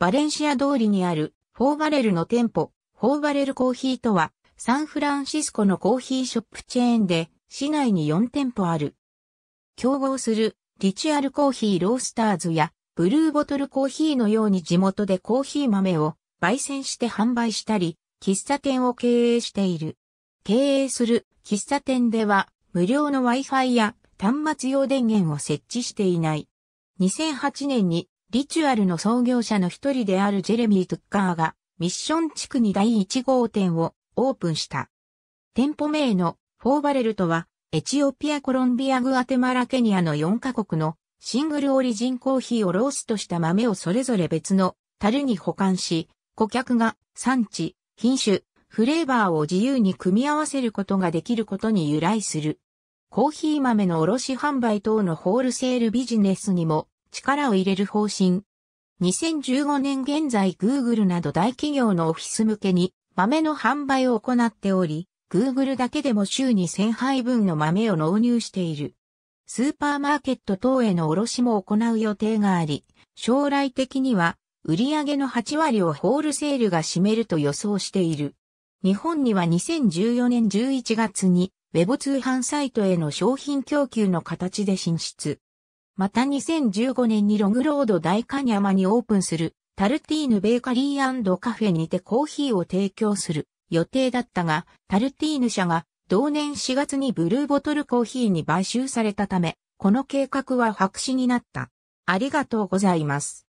バレンシア通りにあるフォーバレルの店舗、フォーバレルコーヒーとは、サンフランシスコのコーヒーショップチェーンで、市内に4店舗ある。競合する、リチュアルコーヒーロースターズや、ブルーボトルコーヒーのように地元でコーヒー豆を焙煎して販売したり、喫茶店を経営している。経営する喫茶店では、無料の Wi-Fi や端末用電源を設置していない。2008年にリチュアルの創業者の一人であるジェレミー・トゥッカーがミッション地区に第1号店をオープンした。店舗名のフォーバレルとはエチオピア、コロンビア、グアテマラ、ケニアの4カ国のシングルオリジンコーヒーをローストした豆をそれぞれ別の樽に保管し、顧客が産地、品種、フレーバーを自由に組み合わせることができることに由来する。コーヒー豆の卸販売等のホールセールビジネスにも力を入れる方針。2015年現在 Google など大企業のオフィス向けに豆の販売を行っており、Google だけでも週に1000杯分の豆を納入している。スーパーマーケット等への卸も行う予定があり、将来的には売上の8割をホールセールが占めると予想している。日本には2014年11月に Web 通販サイトへの商品供給の形で進出。また2015年にログロード大カニアマにオープンするタルティーヌベーカリーカフェにてコーヒーを提供する予定だったが、タルティーヌ社が同年4月にブルーボトルコーヒーに買収されたため、この計画は白紙になった。ありがとうございます。